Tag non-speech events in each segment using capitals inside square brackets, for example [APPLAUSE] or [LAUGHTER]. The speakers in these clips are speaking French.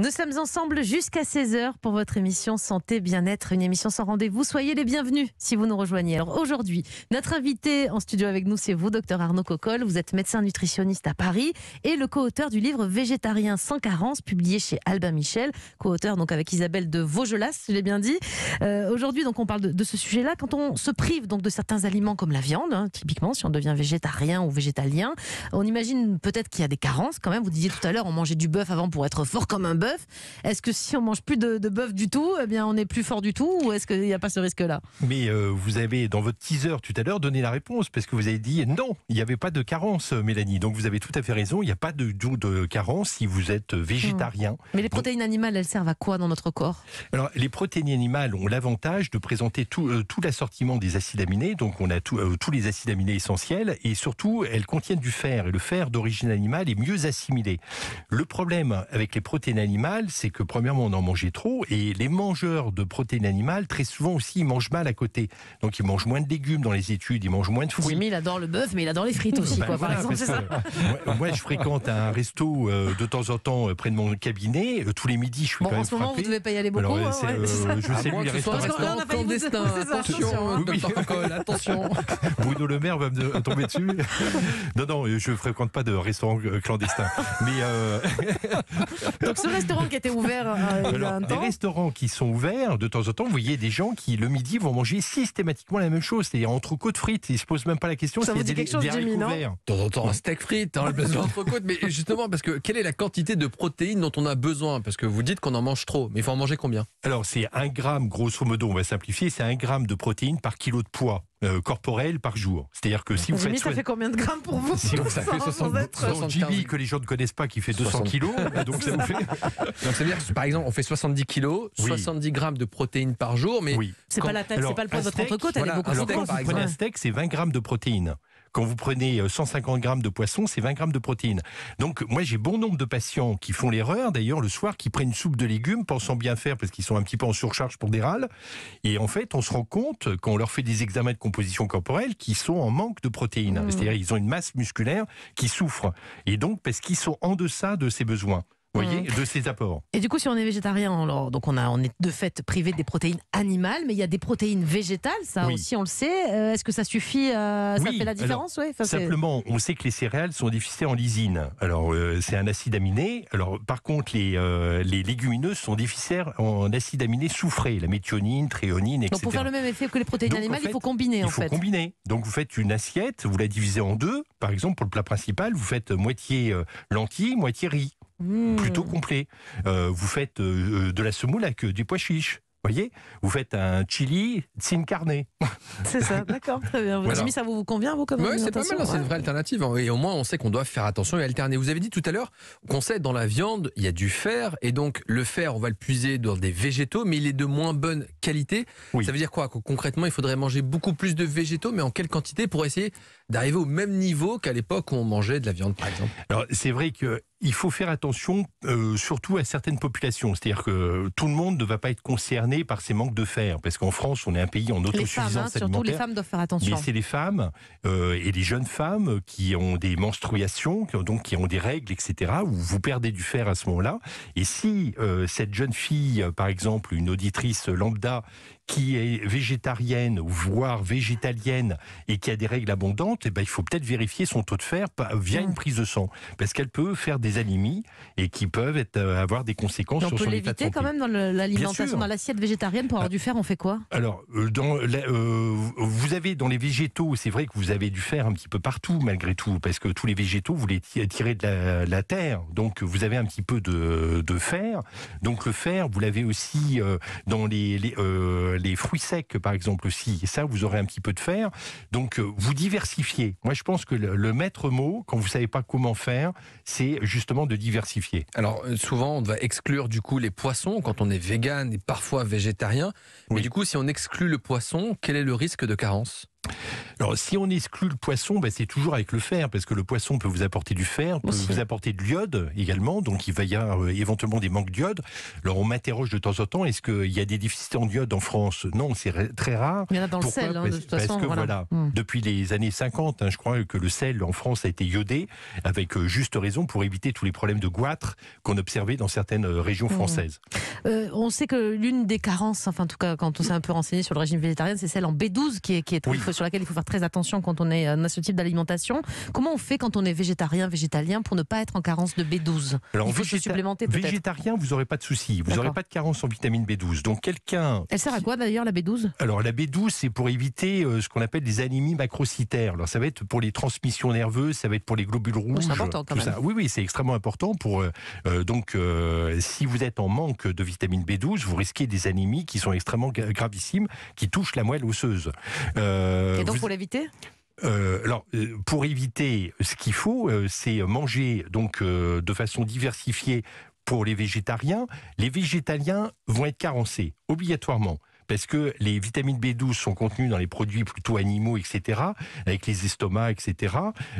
Nous sommes ensemble jusqu'à 16h pour votre émission Santé Bien-être, une émission sans rendez-vous. Soyez les bienvenus si vous nous rejoignez. Alors aujourd'hui, notre invité en studio avec nous, c'est vous, docteur Arnaud Cocolle. Vous êtes médecin nutritionniste à Paris et le co-auteur du livre Végétarien sans carence, publié chez Albin Michel, co-auteur donc avec Isabelle de Vaugelas, je l'ai bien dit. Euh, aujourd'hui, donc on parle de, ce sujet-là. Quand on se prive donc de certains aliments comme la viande, hein, typiquement, si on devient végétarien ou végétalien, on imagine peut-être qu'il y a des carences quand même. Vous disiez tout à l'heure, on mangeait du bœuf avant pour être fort comme un bœuf. Est-ce que si on mange plus de, bœuf du tout, eh bien on est plus fort du tout ou est-ce qu'il n'y a pas ce risque-là Mais euh, vous avez dans votre teaser tout à l'heure donné la réponse parce que vous avez dit non, il n'y avait pas de carence, euh, Mélanie. Donc vous avez tout à fait raison, il n'y a pas de, de carence si vous êtes euh, végétarien. Hmm. Mais les protéines animales, elles servent à quoi dans notre corps Alors les protéines animales ont l'avantage de présenter tout, l'assortiment des acides aminés. Donc on a tous les acides aminés essentiels et surtout elles contiennent du fer et le fer d'origine animale est mieux assimilé. Le problème avec les protéines animales c'est que premièrement, on en mangeait trop, et les mangeurs de protéines animales, très souvent aussi, ils mangent mal à côté. Donc ils mangent moins de légumes dans les études, ils mangent moins de fruits. Oui, mais il adore le bœuf, mais il adore les frites aussi, ben quoi, par exemple, c'est ça [LAUGHS] moi, je fréquente un resto euh, de temps en temps euh, près de mon cabinet. Euh, tous les midis, je suis bon, quand en même En ce moment, vous ne devez pas y aller beaucoup. Alors, hein, ouais, ça. je sais les restaurants clandestins. Attention, hein. attention. [LAUGHS] Bruno Le Maire va me tomber dessus. [LAUGHS] non, non, je fréquente pas de restaurants clandestins. Mais Donc ce qui étaient euh, Des restaurants qui sont ouverts, de temps en temps, vous voyez des gens qui, le midi, vont manger systématiquement la même chose, c'est-à-dire de frites. Ils se posent même pas la question Ça y a quelque chose, Jimmy, non De temps en temps, un steak frites, un hein, le Mais justement, parce que quelle est la quantité de protéines dont on a besoin Parce que vous dites qu'on en mange trop, mais il faut en manger combien Alors, c'est un gramme, grosso modo, on va simplifier, c'est un gramme de protéines par kilo de poids. Euh, corporel par jour. C'est-à-dire que si vous, faites... ça fait combien de grammes pour vous si ça fait 60, C'est un que les gens ne connaissent pas qui fait 200 kilos. Bah, donc ça vous [LAUGHS] fait... dire par exemple, on fait 70 kilos, 70 grammes de protéines par jour, mais... Oui. C'est pas la tête, c'est pas le poids de votre entrecôte, voilà, elle Vous prenez un steak, c'est 20 grammes de protéines. Quand vous prenez 150 euh, grammes de poisson, c'est 20 grammes de protéines. Donc moi j'ai bon nombre de patients qui font l'erreur d'ailleurs le soir, qui prennent une soupe de légumes pensant bien faire parce qu'ils sont un petit peu en surcharge pour des râles. Et en fait on se rend compte quand on leur fait des examens de composition corporelle qu'ils sont en manque de protéines. Mmh. C'est-à-dire ils ont une masse musculaire qui souffre. Et donc parce qu'ils sont en deçà de ces besoins. Mm. de ces apports. Et du coup, si on est végétarien, alors, donc on, a, est de fait privé des protéines animales, mais il y a des protéines végétales, ça aussi on le sait. Euh, est-ce que ça suffit euh, Ça fait la différence Simplement, on sait que les céréales sont déficiées en lysine. Alors, euh, c'est un acide aminé. Alors, par contre, les, les légumineuses sont déficitaires en acide aminé soufré, la méthionine, tréonine, etc. Donc, pour faire le même effet que les protéines animales, il faut combiner. Il faut combiner. Donc, vous faites une assiette, vous la divisez en deux. Par exemple, pour le plat principal, vous faites moitié lentilles, moitié riz. Mmh. plutôt complet. Euh, vous faites euh, euh, de la semoule avec du pois chiche. Vous voyez, vous faites un chili sin carne. [LAUGHS] C'est ça, d'accord, très bien. ça vous convient, vous, comme Oui, c'est pas mal, c'est une vraie alternative. Hein. Et au moins, on sait qu'on doit faire attention et alterner. Vous avez dit tout à l'heure qu'on sait, dans la viande, il y a du fer. Et donc, le fer, on va le puiser dans des végétaux, mais il est de moins bonne qualité. Ça veut dire quoi Concrètement, il faudrait manger beaucoup plus de végétaux, mais en quelle quantité pour essayer d'arriver au même niveau qu'à l'époque où on mangeait de la viande, par exemple Alors, c'est vrai que il faut faire attention euh, surtout à certaines populations. C'est-à-dire que tout le monde ne va pas être concerné par ces manques de fer. Parce qu'en France, on est un pays en hein, autosuffisance les femmes doivent faire attention. Mais c'est les femmes euh, et les jeunes femmes qui ont des menstruations, qui ont, donc qui ont des règles, etc., où vous perdez du fer à ce moment-là. Et si euh, cette jeune fille, par exemple, une auditrice lambda, qui est végétarienne, voire végétalienne, et qui a des règles abondantes, et eh ben, il faut peut-être vérifier son taux de fer via une mm. prise de sang, parce qu'elle peut faire des anémies et qui peuvent être, euh, avoir des conséquences sur son état de santé. On peut l'éviter quand même dans l'alimentation, dans l'assiette végétarienne pour avoir ah. du fer, on fait quoi Alors, euh, dans euh, vous avez dans les végétaux, c'est vrai que vous avez du fer un petit peu partout malgré tout, parce que tous les végétaux, vous les tirez de la, terre, donc vous avez un petit peu de, fer. Donc le fer, vous l'avez aussi dans les, euh, les fruits secs par exemple aussi. Et ça, vous aurez un petit peu de fer. Donc, euh, vous diversifiez. Moi, je pense que le, maître mot, quand vous ne savez pas comment faire, c'est justement de diversifier. Alors, euh, souvent, on va exclure du coup les poissons quand on est vegan et parfois végétarien. Mais du coup, si on exclut le poisson, quel est le risque de carence alors, si on exclut le poisson, ben, c'est toujours avec le fer, parce que le poisson peut vous apporter du fer, peut vous apporter de l'iode également, donc il va y avoir euh, éventuellement des manques d'iode. Alors, on m'interroge de temps en temps, est-ce qu'il y a des déficits en iode en France Non, c'est très rare. Il y en a dans le sel, hein, de toute façon. voilà, hmm. depuis les années 50, hein, je crois que le sel en France a été iodé, avec euh, juste raison, pour éviter tous les problèmes de goitre qu'on observait dans certaines euh, régions hmm. françaises. on sait que l'une des carences, enfin en tout cas quand on s'est un peu renseigné sur le régime végétarien, c'est celle en B12 qui est, qui est très sur laquelle il faut faire très attention quand on est à euh, ce type d'alimentation. Comment on fait quand on est végétarien, végétalien pour ne pas être en carence de B12 Alors, il faut se supplémenter peut-être. Végétarien, vous n'aurez pas de souci. Vous n'aurez pas de carence en vitamine B12. Donc quelqu'un. Elle sert à quoi d'ailleurs la B12 Alors la B12, c'est pour éviter euh, ce qu'on appelle des anémies macrocytaires. Alors ça va être pour les transmissions nerveuses, ça va être pour les globules oh, rouges. Oui, c'est Oui, oui, c'est extrêmement important pour. Euh, donc si vous êtes en manque de vitamine B12, vous risquez des anémies qui sont extrêmement gravissimes, qui touchent la moelle osseuse. Euh, donc pour l'éviter euh, alors, euh, pour éviter ce qu'il faut, c'est manger donc de façon diversifiée pour les végétariens. Les végétaliens vont être carencés obligatoirement parce que les vitamines B12 sont contenues dans les produits plutôt animaux, etc., avec les estomacs, etc.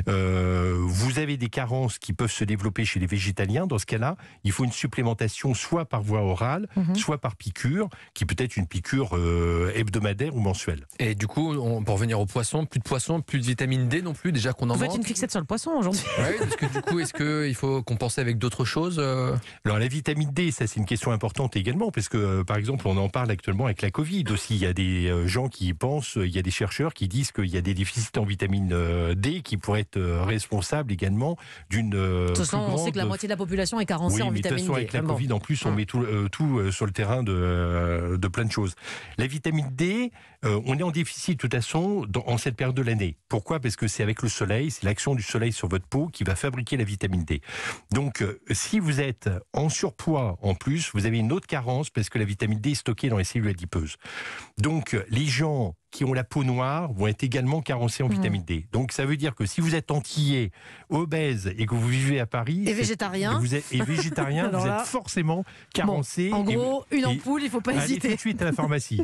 Euh, vous avez des carences qui peuvent se développer chez les végétaliens. Dans ce cas-là, il faut une supplémentation soit par voie orale, mhm. soit par piqûre, qui peut être une piqûre euh, hebdomadaire ou mensuelle. Et du coup, on, pour revenir au poisson, plus de poisson, plus de vitamine D non plus, déjà qu'on en Vous faites une fixette sur le poisson aujourd'hui. oui, parce que du coup, est-ce qu'il faut compenser avec d'autres choses euh Alors la vitamine D, ça c'est une question importante également, parce que par exemple, on en parle actuellement avec la Covid aussi. Il y a des euh, gens qui pensent, il y a des chercheurs qui disent qu'il y a des déficits en vitamine euh, D qui pourraient être euh, responsables également d'une. De toute façon, on sait que la moitié de la population est carencée en vitamine de toute façon, Avec la ah Covid, en plus, on ah. met tout, sur le terrain de, plein de choses. La vitamine D, on est en déficit de toute façon en cette période de l'année. Pourquoi Parce que c'est avec le soleil, c'est l'action du soleil sur votre peau qui va fabriquer la vitamine D. Donc, euh, si vous êtes en surpoids en plus, vous avez une autre carence parce que la vitamine D est stockée dans les cellules adipeuses. Donc, euh, les gens qui ont la peau noire vont être également carencés en mm. vitamine D. Donc ça veut dire que si vous êtes antillé, obèse et que vous vivez à Paris et végétarien, vous êtes, végétarien, [LAUGHS] vous êtes forcément carencé. en gros, une ampoule, il ne faut pas hésiter. Tout de suite à la pharmacie. [LAUGHS]